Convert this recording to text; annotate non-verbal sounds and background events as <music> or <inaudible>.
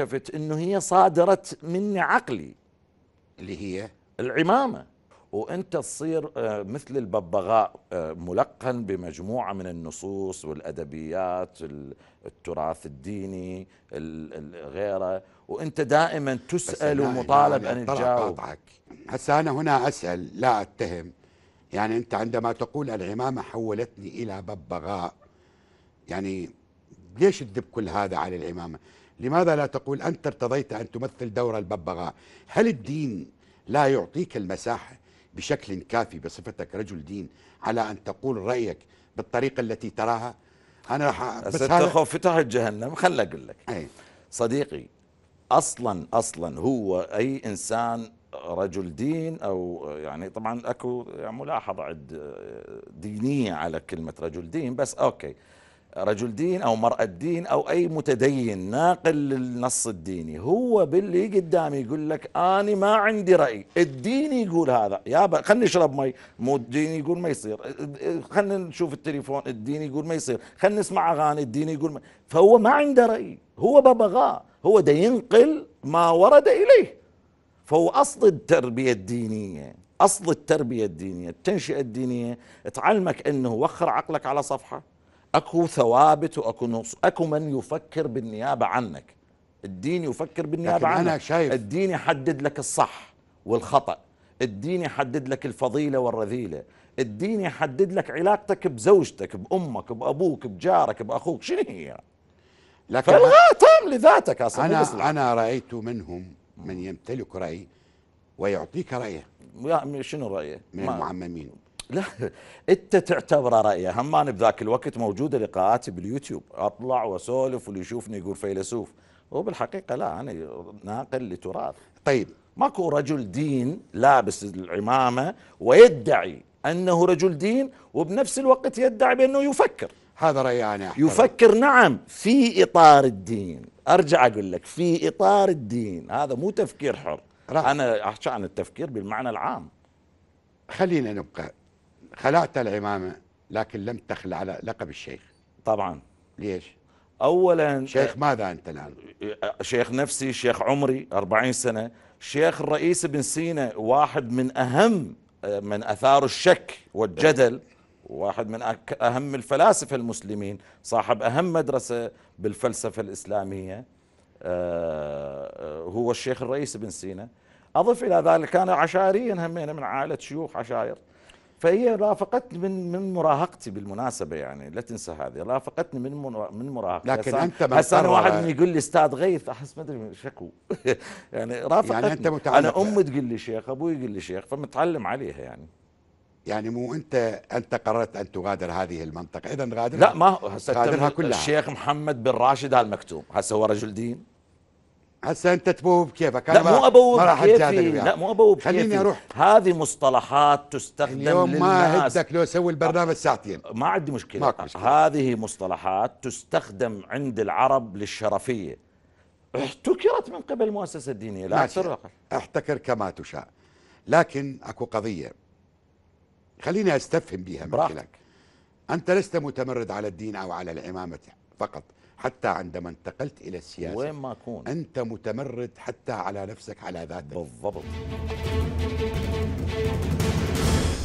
اكتشفت انه هي صادرت مني عقلي اللي هي العمامه وانت تصير آه، مثل الببغاء آه، ملقن بمجموعه من النصوص والادبيات التراث الديني غيره وانت دائما تسال ومطالب ان تجاوب هسه انا هنا اسال لا اتهم يعني انت عندما تقول العمامه حولتني الى ببغاء يعني ليش تدب كل هذا على العمامة لماذا لا تقول أنت ارتضيت أن تمثل دور الببغاء هل الدين لا يعطيك المساحة بشكل كافي بصفتك رجل دين على أن تقول رأيك بالطريقة التي تراها أنا راح بس فتح جهنم خل أقول لك أي. صديقي أصلا أصلا هو أي إنسان رجل دين او يعني طبعا اكو يعني ملاحظه عند دينيه على كلمه رجل دين بس اوكي رجل دين أو مرأة دين أو أي متدين ناقل للنص الديني هو باللي قدامي يقول لك أنا ما عندي رأي الدين يقول هذا يا خلني أشرب مي مو الدين يقول ما يصير خلني نشوف التليفون الدين يقول ما يصير خلني نسمع أغاني الدين يقول ما فهو ما عنده رأي هو ببغاء هو ده ينقل ما ورد إليه فهو أصل التربية الدينية أصل التربية الدينية التنشئة الدينية تعلمك أنه وخر عقلك على صفحة اكو ثوابت واكو نص اكو من يفكر بالنيابه عنك الدين يفكر بالنيابه عنك أنا شايف الدين يحدد لك الصح والخطا الدين يحدد لك الفضيله والرذيله الدين يحدد لك علاقتك بزوجتك بامك بابوك بجارك باخوك شنو هي لكن فالغاء تام لذاتك اصلا انا بصلح. انا رايت منهم من يمتلك راي ويعطيك رايه شنو رايه؟ من المعممين لا انت تعتبره رايه هم انا بذاك الوقت موجوده لقاءاتي باليوتيوب اطلع واسولف واللي يشوفني يقول فيلسوف هو بالحقيقه لا انا ناقل لتراث طيب ماكو رجل دين لابس العمامه ويدعي انه رجل دين وبنفس الوقت يدعي بانه يفكر هذا رايي انا يفكر نعم في اطار الدين ارجع اقول لك في اطار الدين هذا مو تفكير حر رح. انا احكي عن التفكير بالمعنى العام خلينا نبقى خلعت العمامة لكن لم تخلع لقب الشيخ طبعا ليش؟ أولا شيخ ماذا أنت الآن؟ شيخ نفسي شيخ عمري 40 سنة شيخ الرئيس بن سينا واحد من أهم من أثار الشك والجدل واحد من أهم الفلاسفة المسلمين صاحب أهم مدرسة بالفلسفة الإسلامية آه، آه، هو الشيخ الرئيس بن سينا أضف إلى ذلك كان عشائريا همين من عائلة شيوخ عشائر فهي رافقتني من من مراهقتي بالمناسبه يعني لا تنسى هذه رافقتني من من مراهقتي لكن انت هسه انا واحد يقول لي استاذ غيث احس ما ادري شكو <laughs> يعني رافقتني يعني انت متعلم انا امي تقول لي شيخ ابوي يقول لي شيخ فمتعلم عليها يعني يعني مو انت انت قررت ان تغادر هذه المنطقه اذا غادرها لا ما هسه كلها الشيخ محمد بن راشد هالمكتوم هسه هو رجل دين هسه انت تبوه بكيفك لا مو ابوه بكيفي لا مو ابوه بكيفي خليني اروح هذه مصطلحات تستخدم اليوم للناس ما هدك لو اسوي البرنامج ساعتين ما عندي مشكله, ما مشكلة. هذه مصطلحات تستخدم عند العرب للشرفيه احتكرت من قبل المؤسسه الدينيه لا احتكر, احتكر كما تشاء لكن اكو قضيه خليني استفهم بها من خلالك انت لست متمرد على الدين او على الامامه فقط حتى عندما انتقلت إلى السياسة وين ما أكون أنت متمرد حتى على نفسك على ذاتك بالضبط